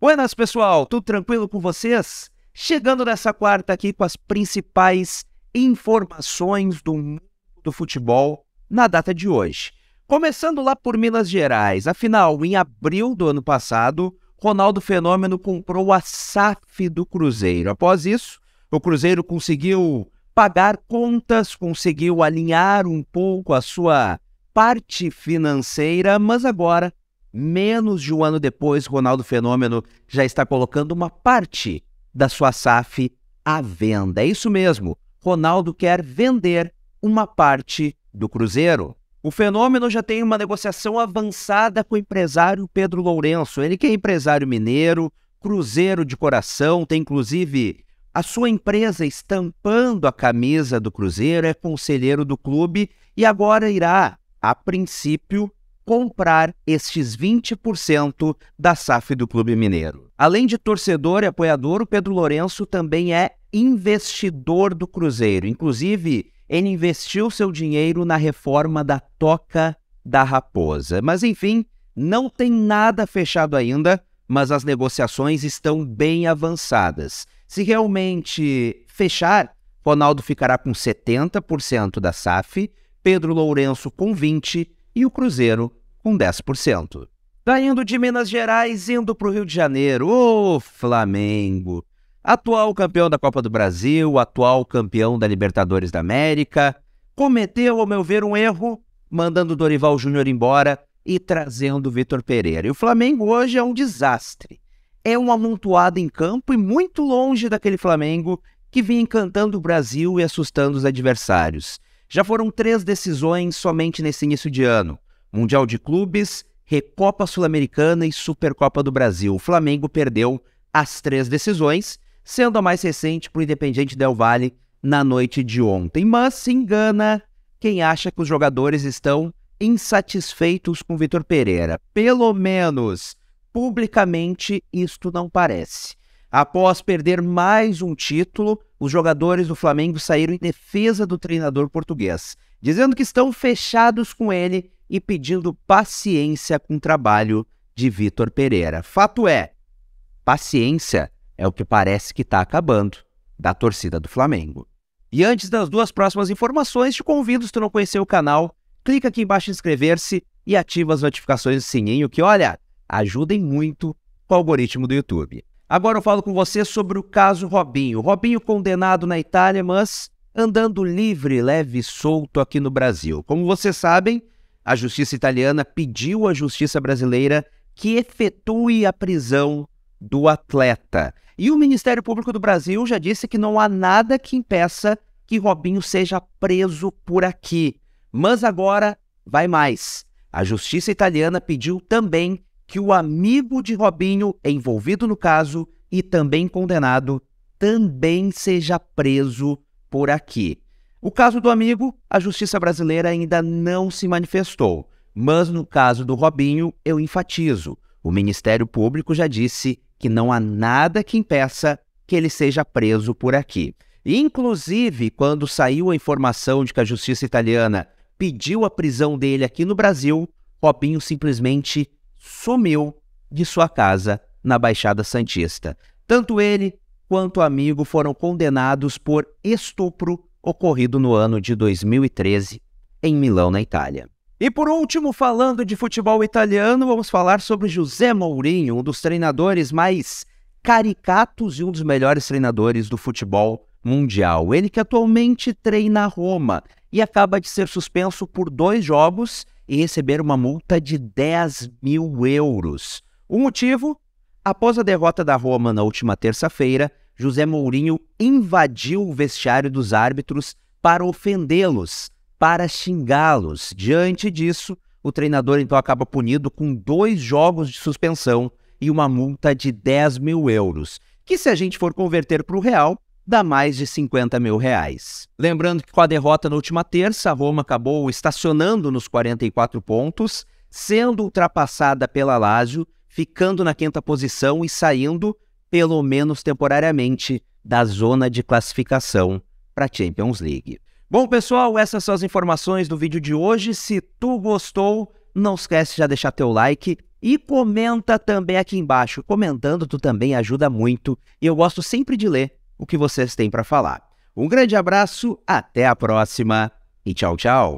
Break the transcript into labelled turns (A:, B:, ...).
A: Buenas, pessoal! Tudo tranquilo com vocês? Chegando nessa quarta aqui com as principais informações do mundo do futebol na data de hoje. Começando lá por Minas Gerais, afinal, em abril do ano passado, Ronaldo Fenômeno comprou a SAF do Cruzeiro. Após isso, o Cruzeiro conseguiu pagar contas, conseguiu alinhar um pouco a sua parte financeira, mas agora Menos de um ano depois, Ronaldo Fenômeno já está colocando uma parte da sua SAF à venda. É isso mesmo. Ronaldo quer vender uma parte do Cruzeiro. O fenômeno já tem uma negociação avançada com o empresário Pedro Lourenço. Ele que é empresário mineiro, cruzeiro de coração, tem inclusive a sua empresa estampando a camisa do Cruzeiro, é conselheiro do clube e agora irá, a princípio, comprar estes 20% da SAF do Clube Mineiro. Além de torcedor e apoiador, o Pedro Lourenço também é investidor do Cruzeiro. Inclusive, ele investiu seu dinheiro na reforma da Toca da Raposa. Mas enfim, não tem nada fechado ainda, mas as negociações estão bem avançadas. Se realmente fechar, Ronaldo ficará com 70% da SAF, Pedro Lourenço com 20% e o Cruzeiro com 10%. Tá indo de Minas Gerais, indo para o Rio de Janeiro, o Flamengo. Atual campeão da Copa do Brasil, atual campeão da Libertadores da América, cometeu, ao meu ver, um erro, mandando Dorival Júnior embora e trazendo Vitor Pereira. E o Flamengo hoje é um desastre. É um amontoado em campo e muito longe daquele Flamengo que vinha encantando o Brasil e assustando os adversários. Já foram três decisões somente nesse início de ano. Mundial de Clubes, Recopa Sul-Americana e Supercopa do Brasil. O Flamengo perdeu as três decisões, sendo a mais recente para o Independiente Del Valle na noite de ontem. Mas se engana quem acha que os jogadores estão insatisfeitos com Vitor Pereira. Pelo menos publicamente isto não parece. Após perder mais um título, os jogadores do Flamengo saíram em defesa do treinador português, dizendo que estão fechados com ele e pedindo paciência com o trabalho de Vitor Pereira. Fato é, paciência é o que parece que está acabando da torcida do Flamengo. E antes das duas próximas informações, te convido, se tu não conhecer o canal, clica aqui embaixo em inscrever-se e ativa as notificações do sininho que, olha, ajudem muito com o algoritmo do YouTube. Agora eu falo com você sobre o caso Robinho. Robinho condenado na Itália, mas andando livre, leve e solto aqui no Brasil. Como vocês sabem, a justiça italiana pediu à justiça brasileira que efetue a prisão do atleta. E o Ministério Público do Brasil já disse que não há nada que impeça que Robinho seja preso por aqui. Mas agora vai mais. A justiça italiana pediu também que o amigo de Robinho, envolvido no caso e também condenado, também seja preso por aqui. O caso do amigo, a justiça brasileira ainda não se manifestou, mas no caso do Robinho, eu enfatizo: o Ministério Público já disse que não há nada que impeça que ele seja preso por aqui. Inclusive, quando saiu a informação de que a justiça italiana pediu a prisão dele aqui no Brasil, Robinho simplesmente sumiu de sua casa na Baixada Santista. Tanto ele quanto o amigo foram condenados por estupro ocorrido no ano de 2013, em Milão, na Itália. E por último, falando de futebol italiano, vamos falar sobre José Mourinho, um dos treinadores mais caricatos e um dos melhores treinadores do futebol mundial. Ele que atualmente treina a Roma e acaba de ser suspenso por dois jogos e receber uma multa de 10 mil euros. O motivo? Após a derrota da Roma na última terça-feira, José Mourinho invadiu o vestiário dos árbitros para ofendê-los, para xingá-los. Diante disso, o treinador então acaba punido com dois jogos de suspensão e uma multa de 10 mil euros, que se a gente for converter para o real, dá mais de 50 mil reais. Lembrando que com a derrota na última terça, a Roma acabou estacionando nos 44 pontos, sendo ultrapassada pela Lazio, ficando na quinta posição e saindo pelo menos temporariamente, da zona de classificação para a Champions League. Bom, pessoal, essas são as informações do vídeo de hoje. Se tu gostou, não esquece de já deixar teu like e comenta também aqui embaixo. Comentando tu também ajuda muito e eu gosto sempre de ler o que vocês têm para falar. Um grande abraço, até a próxima e tchau, tchau.